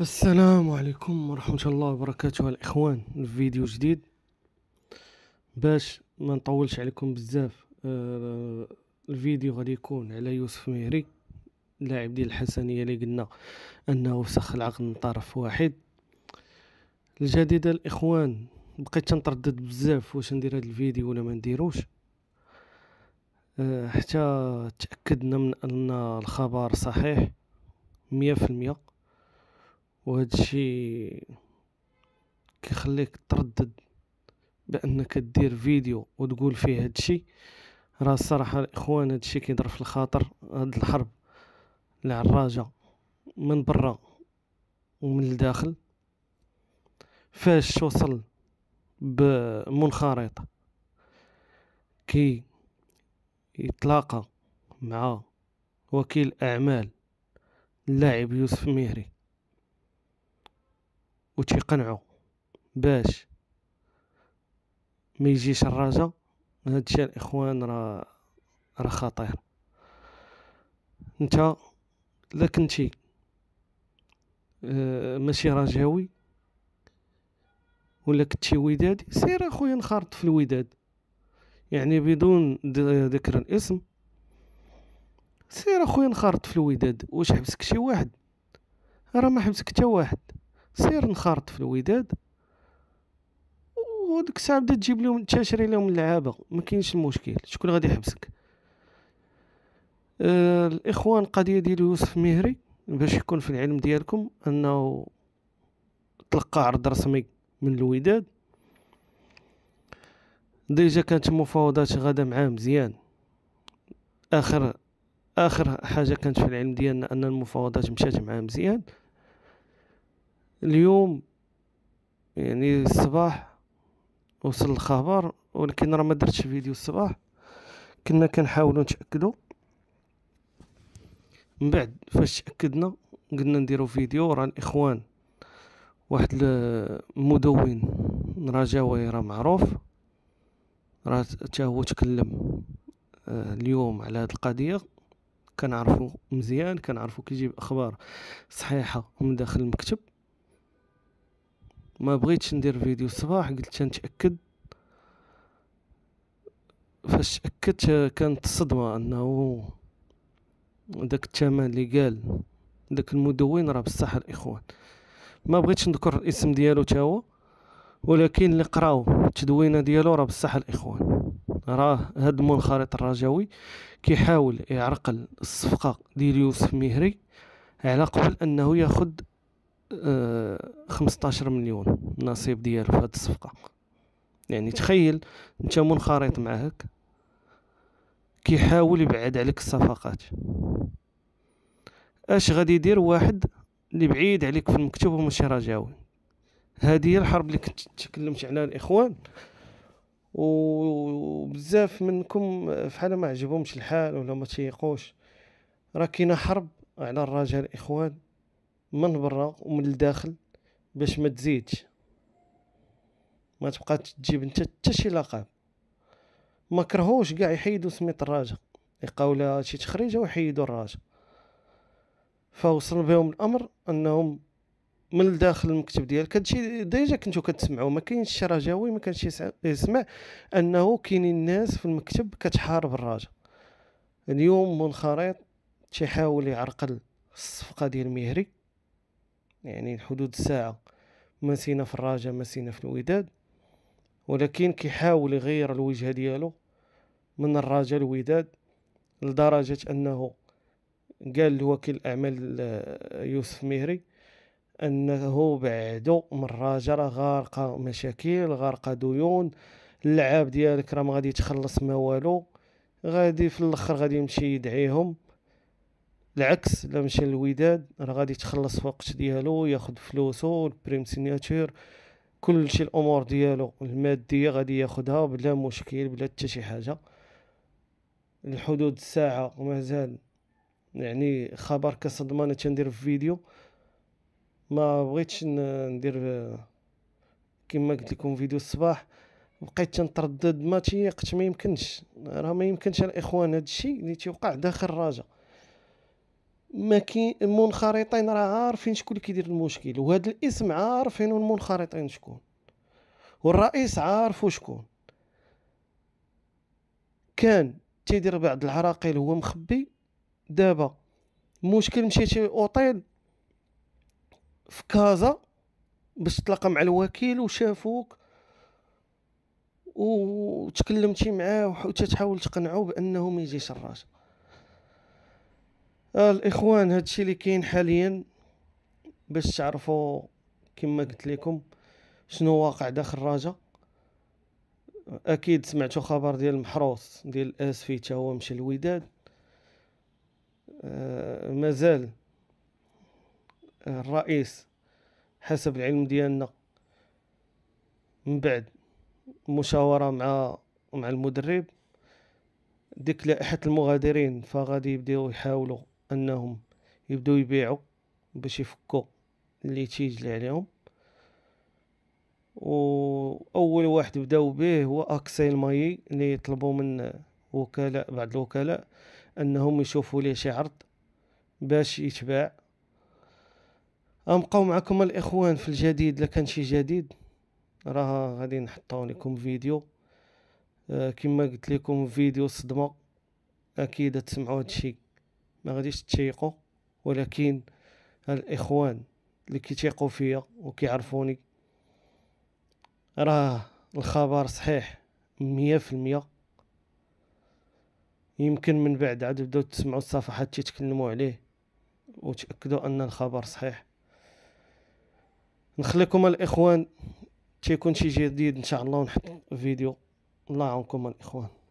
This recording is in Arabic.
السلام عليكم ورحمة الله وبركاته الإخوان فيديو جديد باش ما نطولش عليكم بزاف آه، الفيديو غادي يكون على يوسف مهري لاعب ديال الحسنية اللي قلنا أنه وسخ العقد من طرف واحد الجديد الإخوان بقيت تنتردد بزاف واش ندير هاد الفيديو ولا ما نديروش آه، حتى تأكدنا من أن الخبر صحيح مية في المية وهذا الشيء كيخليك تردد بانك دير فيديو وتقول فيه هذا الشيء راه الصراحه الاخوان هذا الشيء كيضر في الخاطر هاد الحرب العراجه من برا ومن الداخل فاش وصل بمنخرط كي يتلاقى مع وكيل اعمال اللاعب يوسف مهري وتيقنعو باش ما يجيش الرجا هادشي الاخوان راه راه خطير انت لا كنتي آه، ماشي رجاوي ولا كنتي ودادي سير اخويا نخرط في الوداد يعني بدون ذكر الاسم سير اخويا نخرط في الوداد واش حبسك شي واحد راه ما حبسك حتى واحد سير نخرط في الوداد وديك الساعه بدا تجيب لهم تشري لهم اللعابه ما كاينش المشكل شكون غادي يحبسك آه الاخوان قضيه ديال يوسف مهري باش يكون في العلم ديالكم انه تلقى عرض رسمي من الوداد ديجا كانت مفاوضات غدا معاه مزيان اخر اخر حاجه كانت في العلم ديالنا ان المفاوضات مشات معاه مزيان اليوم يعني الصباح وصل الخبر ولكن راه ما درتش فيديو الصباح كنا كنحاولوا نتاكدوا من بعد فاش تاكدنا قلنا نديرو فيديو راه الاخوان واحد المدون رجاوي راه معروف راه حتى هو تكلم آه، اليوم على هذه القضيه كنعرفو مزيان كنعرفو كيجيب اخبار صحيحه من داخل المكتب ما بغيتش ندير فيديو الصباح قلت نتاكد فاش تاكدت كانت الصدمه انه داك الثمن اللي قال داك المدون راه بصح الاخوان ما بغيتش نذكر الاسم ديالو تا هو ولكن اللي قراو التدوينه ديالو راه بصح الاخوان راه هاد المنخرط الرجوي كيحاول يعرقل الصفقه ديال يوسف مهري على قبل انه ياخد 15 آه، مليون نصيب ديالو في هاد الصفقه يعني تخيل انت منخرط معاك كيحاول يبعد عليك الصفقات اش غادي يدير واحد اللي بعيد عليك في المكتب وماشي رجاوي هذه هي الحرب اللي كنت تكلمت عليها الاخوان وبزاف منكم فحال ما عجبهمش الحال ولا ما تيقوش راه كاينه حرب على الرجاء الاخوان من برا ومن الداخل باش ما تزيدش ما تبقى تجيب انت حتى شي لقب ما كرهوش كاع يحيدوا سميت الراجا يلقاو لها شي تخريجه ويحيدوا الراجا فوصل بهم الامر انهم من الداخل المكتب ديالك هادشي ديجا كنتو كتسمعوا ما كاينش شي رجاوي ما كانش يسمع انه كاينين الناس في المكتب كتحارب الراجا اليوم منخرط تيحاول يعرقل الصفقه ديال مهري يعني حدود الساعة مسينا في الراجا مسينا في الوداد ولكن كيحاول يغير الوجهة ديالو من الراجا الوداد لدرجة أنه قال لوكيل الأعمال آه، يوسف مهري أنه بعدو من الراجا راه غارقة مشاكل غارقة ديون اللعاب ديالك راه ما غادي تخلص ما والو غادي في الاخر غادي يمشي يدعيهم العكس الا مشى للوداد راه غادي يتخلص في الوقت ديالو ياخد فلوسو البريم سيناتور كلشي الامور ديالو الماديه غادي ياخدها بلا مشكل بلا حتى شي حاجه الحدود الساعه ومازال يعني خبر كصدمه انا تندير في فيديو ما بغيتش ندير كما قلت لكم فيديو الصباح بقيت تنتردد ما تيقت ما يمكنش راه ما يمكنش الاخوان هادشي اللي تيوقع داخل الراجه ما كاين المنخرطين راه عارفين شكون اللي كيدير المشكل وهذا الاسم عارفين المنخرطين شكون والرئيس عارفو شكون كان تيدير بعض العراقيل هو مخبي دابا المشكل مشى شي في كازا باش تلاقى مع الوكيل وشافوك وتكلمتي معاه وتحاول تقنعو بانه ما يجيش الراجل الاخوان هادشي اللي كاين حاليا باش تعرفوا كما قلت لكم شنو واقع داخل راجا اكيد سمعتوا خبر ديال المحروس ديال الاسفي حتى هو مشى الوداد آه مازال الرئيس حسب العلم ديالنا من بعد مشاورة مع مع المدرب ديك لائحة المغادرين فغادي يبداو يحاولوا انهم يبداو يبيعوا باش يفكوا اللي تيجلي عليهم واول واحد بداو به هو اكسيل ماي اللي يطلبوا من وكلاء بعض الوكلاء انهم يشوفوا ليه شي عرض باش يتباع غنبقاو معكم الاخوان في الجديد لكان شي جديد راه غادي نحطو لكم فيديو آه، كما قلت لكم فيديو صدمه اكيد تسمعوا هادشي ما غاديش تيقوا ولكن الاخوان اللي كيتيقوا فيا وكيعرفوني راه الخبر صحيح مية في المية يمكن من بعد عاد بداو تسمعوا الصفحات تيتكلموا عليه وتاكدوا ان الخبر صحيح نخليكم الاخوان تيكون شي جديد ان شاء الله ونحط إيه. فيديو الله يعاونكم الاخوان